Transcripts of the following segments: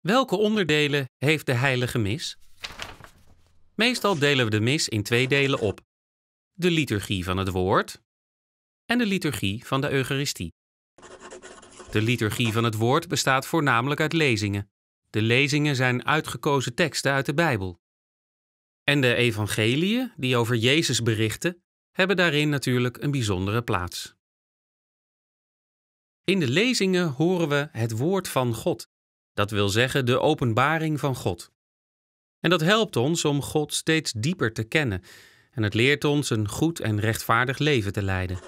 Welke onderdelen heeft de heilige mis? Meestal delen we de mis in twee delen op: de liturgie van het woord en de liturgie van de Eucharistie. De liturgie van het woord bestaat voornamelijk uit lezingen. De lezingen zijn uitgekozen teksten uit de Bijbel. En de evangeliën, die over Jezus berichten, hebben daarin natuurlijk een bijzondere plaats. In de lezingen horen we het woord van God dat wil zeggen de openbaring van God. En dat helpt ons om God steeds dieper te kennen en het leert ons een goed en rechtvaardig leven te leiden.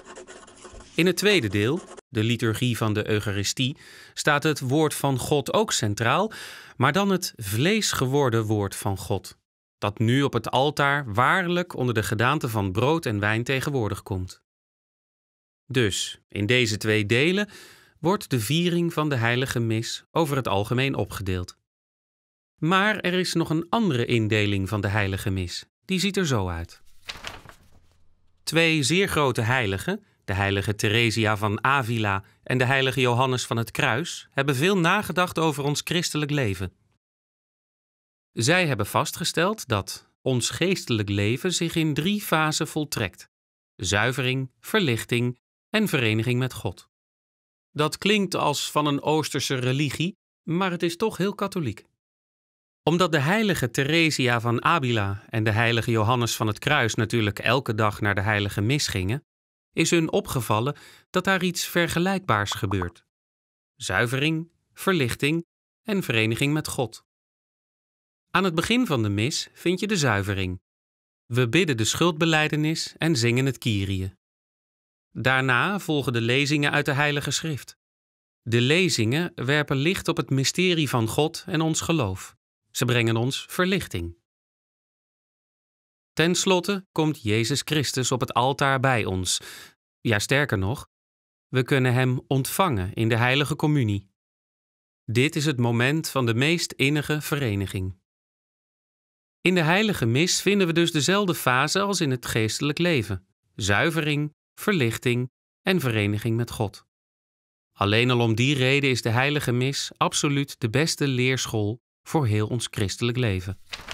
In het tweede deel, de liturgie van de Eucharistie, staat het woord van God ook centraal, maar dan het vlees geworden woord van God, dat nu op het altaar waarlijk onder de gedaante van brood en wijn tegenwoordig komt. Dus, in deze twee delen wordt de viering van de heilige mis over het algemeen opgedeeld. Maar er is nog een andere indeling van de heilige mis. Die ziet er zo uit. Twee zeer grote heiligen, de heilige Theresia van Avila en de heilige Johannes van het Kruis, hebben veel nagedacht over ons christelijk leven. Zij hebben vastgesteld dat ons geestelijk leven zich in drie fasen voltrekt: zuivering, verlichting en vereniging met God. Dat klinkt als van een Oosterse religie, maar het is toch heel katholiek. Omdat de heilige Theresia van Avila en de heilige Johannes van het Kruis natuurlijk elke dag naar de heilige mis gingen, is hun opgevallen dat daar iets vergelijkbaars gebeurt. Zuivering, verlichting en vereniging met God. Aan het begin van de mis vind je de zuivering. We bidden de schuldbeleidenis en zingen het Kyrie. Daarna volgen de lezingen uit de Heilige Schrift. De lezingen werpen licht op het mysterie van God en ons geloof. Ze brengen ons verlichting. Ten slotte komt Jezus Christus op het altaar bij ons. Ja, sterker nog, we kunnen Hem ontvangen in de Heilige Communie. Dit is het moment van de meest innige vereniging. In de Heilige Mis vinden we dus dezelfde fase als in het geestelijk leven: zuivering, verlichting en vereniging met God. Alleen al om die reden is de Heilige Mis absoluut de beste leerschool voor heel ons christelijk leven.